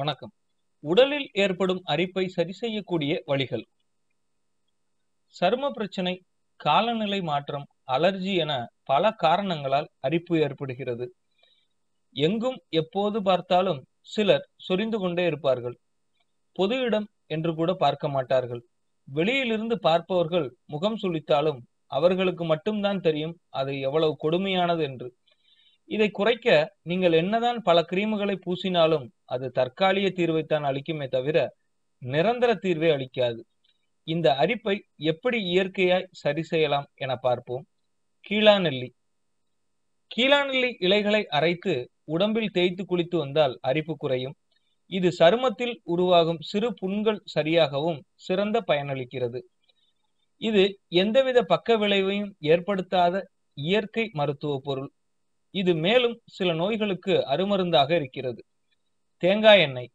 வணக்கம் உடலில் ஏற்படும் அரிப்பை சரி செய்யக்கூடிய வழிகள் சரும பிரச்சனை காலநிலை மாற்றம் அலர்ஜி என பல காரணங்களால் அரிப்பு ஏற்படுகிறது எங்கும் எப்போது பார்த்தாலும் சிலர் சொரிந்து கொண்டே இருப்பார்கள் பொது இடம் என்று கூட பார்க்க மாட்டார்கள் வெளியிலிருந்து பார்ப்பவர்கள் முகம் சுழித்தாலும் அவர்களுக்கு மட்டும்தான் தெரியும் அது எவ்வளவு கொடுமையானது என்று இதை குறைக்க நீங்கள் என்னதான் பல கிரீமுகளை பூசினாலும் அது தற்காலிக தீர்வைத்தான் அளிக்குமே தவிர நிரந்தர தீர்வை அளிக்காது இந்த அரிப்பை எப்படி இயற்கையாய் சரி செய்யலாம் என பார்ப்போம் கீழாநெல்லி கீழாநெல்லி இலைகளை அரைத்து உடம்பில் தேய்த்து குளித்து வந்தால் அரிப்பு குறையும் இது சருமத்தில் உருவாகும் சிறு புண்கள் சரியாகவும் சிறந்த பயனளிக்கிறது இது எந்தவித பக்க விளைவையும் ஏற்படுத்தாத இயற்கை மருத்துவ பொருள் இது மேலும் சில நோய்களுக்கு அருமருந்தாக இருக்கிறது தேங்காய் எண்ணெய்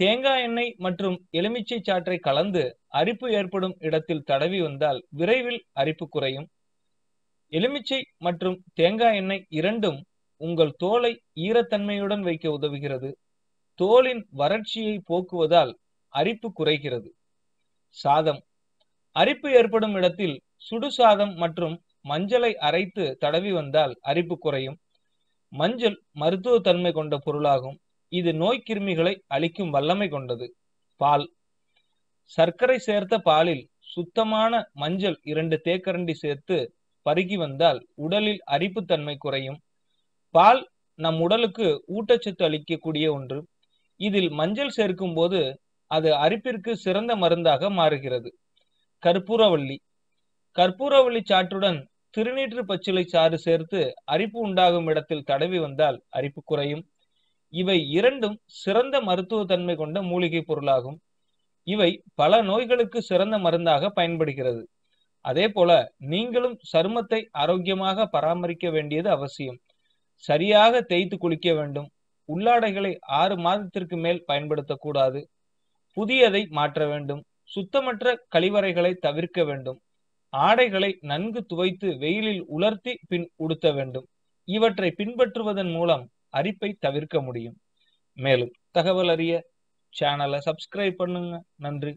தேங்காய் எண்ணெய் மற்றும் எலுமிச்சை சாற்றை கலந்து அரிப்பு ஏற்படும் இடத்தில் தடவி வந்தால் விரைவில் அரிப்பு குறையும் எலுமிச்சை மற்றும் தேங்காய் எண்ணெய் இரண்டும் உங்கள் தோலை ஈரத்தன்மையுடன் வைக்க உதவுகிறது தோலின் வறட்சியை போக்குவதால் அரிப்பு குறைகிறது சாதம் அரிப்பு ஏற்படும் இடத்தில் சுடு சாதம் மற்றும் மஞ்சளை அரைத்து தடவி வந்தால் அரிப்பு குறையும் மஞ்சள் மருத்துவ தன்மை கொண்ட பொருளாகும் இது நோய் கிருமிகளை அழிக்கும் வல்லமை கொண்டது பால் சர்க்கரை சேர்த்த பாலில் சுத்தமான மஞ்சள் இரண்டு தேக்கரண்டி சேர்த்து பருகி வந்தால் உடலில் அரிப்பு தன்மை குறையும் பால் நம் உடலுக்கு ஊட்டச்சத்து அளிக்கக்கூடிய ஒன்று இதில் மஞ்சள் சேர்க்கும் போது அது அரிப்பிற்கு சிறந்த மருந்தாக மாறுகிறது கற்பூரவள்ளி கற்பூரவள்ளி சாற்றுடன் திருநீற்று பச்சிலை சாறு சேர்த்து அரிப்பு உண்டாகும் இடத்தில் தடவி வந்தால் அரிப்பு குறையும் இவை இரண்டும் சிறந்த மருத்துவ தன்மை கொண்ட மூலிகை பொருளாகும் இவை பல நோய்களுக்கு சிறந்த மருந்தாக பயன்படுகிறது அதே போல நீங்களும் சருமத்தை ஆரோக்கியமாக பராமரிக்க வேண்டியது அவசியம் சரியாக தேய்த்து குளிக்க வேண்டும் உள்ளாடைகளை ஆறு மாதத்திற்கு மேல் பயன்படுத்தக்கூடாது புதியதை மாற்ற வேண்டும் சுத்தமற்ற கழிவறைகளை தவிர்க்க வேண்டும் ஆடைகளை நன்கு துவைத்து வெயிலில் உலர்த்தி பின் உடுத்த வேண்டும் இவற்றை பின்பற்றுவதன் மூலம் அரிப்பை தவிர்க்க முடியும் மேலும் தகவல் அறிய சேனலை சப்ஸ்கிரைப் பண்ணுங்க நன்றி